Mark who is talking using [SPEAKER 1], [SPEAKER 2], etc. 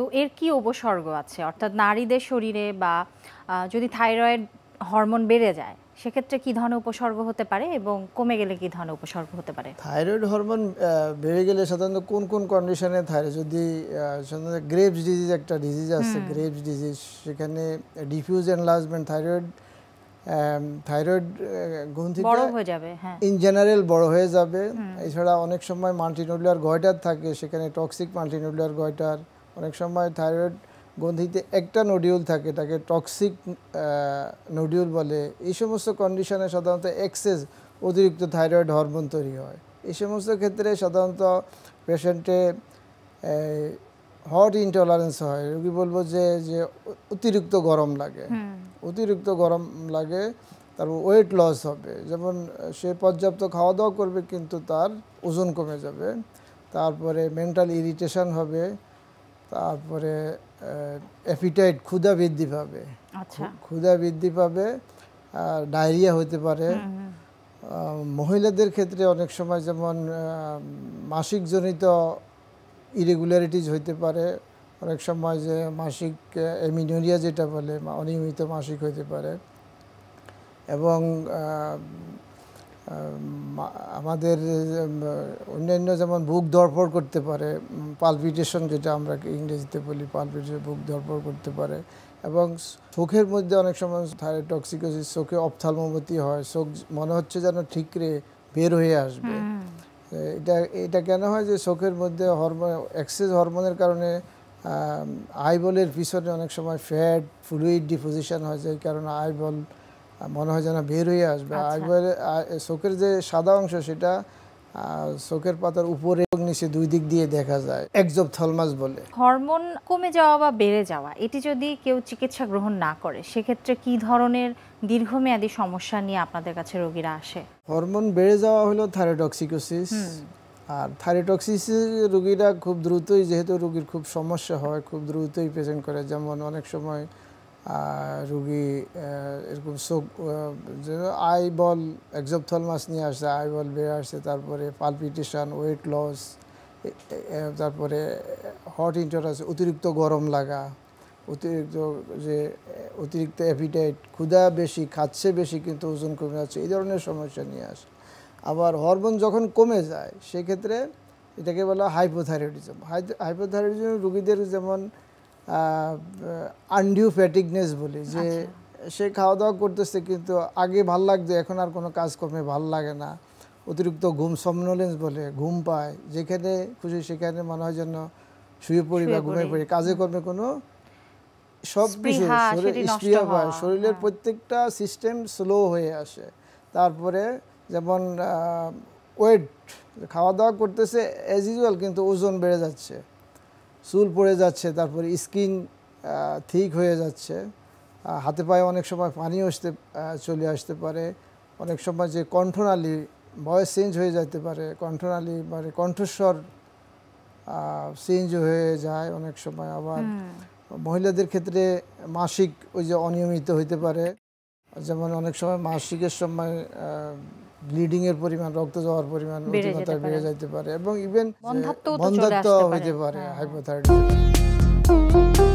[SPEAKER 1] তো এর কি উপসর্গ আছে অর্থাৎ নারীদের শরীরে বা যদি থাইরয়েড হরমোন বেড়ে যায় সেক্ষেত্রে কি ধরনের উপসর্গ হতে পারে এবং কমে গেলে কি ধরনের উপসর্গ হতে পারে থাইরয়েড হরমোন বেড়ে গেলে সাধারণত কোন কোন কন্ডিশনে থাইরয়েড যদি সাধারণত গ্রেভস ডিজিজ একটা ডিজিজ আছে গ্রেভস ডিজিজ সেখানে ডিফিউজ এনলার্জমেন্ট থাইরয়েড থাইরয়েড গ্রন্থি বড় হয়ে যাবে হ্যাঁ ইন জেনারেল বড় হয়ে যাবে এছাড়া অনেক সময় মাল্টিনিউক্লিয়ার গয়টার থাকে সেখানে টক্সিক মাল্টিনিউক্লিয়ার গয়টার অনেক সময় থাইরয়েড গ্রন্থিতে একটা নডিউল থাকে তাকে টক্সিক নডিউল বলে এই সমস্ত কন্ডিশনে সাধারণত এক্সেস অতিরিক্ত থাইরয়েড হরমোন তৈরি হয় এই সমস্ত ক্ষেত্রে সাধারণত পেশেন্টে হট ইনটলারেন্স হয় রোগী বলবো যে যে অতিরিক্ত গরম লাগে অতিরিক্ত গরম লাগে তারপর ওয়েট লস হবে যেমন সে পর্যাপ্ত খাওয়া দাওয়া করবে কিন্তু তার ওজন কমে যাবে তারপরে মেন্টাল ইরিটেশন হবে তারপরে অ্যাপিটাইট ক্ষুধা বৃদ্ধি পাবে আচ্ছা। ক্ষুধা বৃদ্ধি পাবে আর ডায়রিয়া হতে পারে মহিলাদের ক্ষেত্রে অনেক সময় যেমন মাসিকজনিত ইরেগুলারিটিজ হইতে পারে অনেক সময় যে মাসিক এমিনোরিয়া যেটা বলে অনিয়মিত মাসিক হইতে পারে এবং আমাদের অন্যান্য যেমন বুক ধরপর করতে পারে পালপিটেশন যেটা আমরা ইংরেজিতে বলি পালপিটেশন বুক ধরপর করতে পারে এবং চোখের মধ্যে অনেক সময় টক্সিকোসিস চোখে অপথালমতি হয় চোখ মনে হচ্ছে যেন ঠিকরে বের হয়ে আসবে এটা এটা কেন হয় যে চোখের মধ্যে হরমোন এক্সেস হরমোনের কারণে আইবলের পিছনে অনেক সময় ফ্যাট ফ্লুইড ডিপোজিশন হয় যে কারণে আইবল মনে হয় যেন বের হয়ে আসবে আর আচ্ছা। চোখের যে সাদা অংশ সেটা চোখের পাতার উপরে নিচে দুই দিক দিয়ে দেখা যায় একজব থলমাস বলে হরমোন কমে যাওয়া বা বেড়ে যাওয়া এটি যদি কেউ চিকিৎসা গ্রহণ না করে সেক্ষেত্রে কি ধরনের দীর্ঘমেয়াদী সমস্যা নিয়ে আপনাদের কাছে রোগীরা আসে হরমোন বেড়ে যাওয়া হলো থাইরোটক্সিকোসিস আর থাইরোটক্সিসিস রোগীরা খুব দ্রুতই যেহেতু রোগীর খুব সমস্যা হয় খুব দ্রুতই পেশেন্ট করে যেমন অনেক সময় রুগী এরকম চোখ আই বল এক্সপথলমাস নিয়ে আসছে আই বল বেড়ে আসছে তারপরে পালপিটেশন ওয়েট লস তারপরে হট ইন্টারাস অতিরিক্ত গরম লাগা অতিরিক্ত যে অতিরিক্ত অ্যাপিটাইট ক্ষুধা বেশি খাচ্ছে বেশি কিন্তু ওজন কমে যাচ্ছে এই ধরনের সমস্যা নিয়ে আসে আবার হরমোন যখন কমে যায় সেক্ষেত্রে এটাকে বলা হাইপোথাইরয়েডিজম হাইপোথাইরয়েডিজম রুগীদের যেমন আনডিউ ফ্যাটিকনেস বলি যে আচ্ছা। সে খাওয়া দাওয়া করতেছে কিন্তু আগে ভাল লাগতো এখন আর কোনো কাজকর্মে ভাল লাগে না অতিরিক্ত ঘুম সমনলেন্স বলে ঘুম পায় যেখানে খুশি সেখানে মনে হয় যেন শুয়ে পড়ি বা ঘুমিয়ে পড়ি কাজে কর্মে কোনো সব কিছু স্প্রিয়া পায় শরীরের হ্যাঁ। প্রত্যেকটা সিস্টেম স্লো হয়ে আসে তারপরে যেমন ওয়েট খাওয়া দাওয়া করতেছে অ্যাজ ইউজুয়াল কিন্তু ওজন বেড়ে যাচ্ছে চুল পড়ে যাচ্ছে তারপরে স্কিন ঠিক হয়ে যাচ্ছে হাতে পায়ে অনেক সময় পানি আসতে চলে আসতে পারে অনেক সময় যে কণ্ঠনালী ভয়েস চেঞ্জ হয়ে যেতে পারে কণ্ঠনালী মানে কণ্ঠস্বর চেঞ্জ হয়ে যায় অনেক সময় আবার মহিলাদের ক্ষেত্রে মাসিক ওই যে অনিয়মিত হইতে পারে যেমন অনেক সময় মাসিকের সময় ব্লিডিং এর পরিমাণ রক্ত যাওয়ার পরিমাণ অতিমাত্রা বেড়ে যেতে পারে এবং ইভেন বন্ধাত্ব হতে পারে হাইপোথাইরয়েড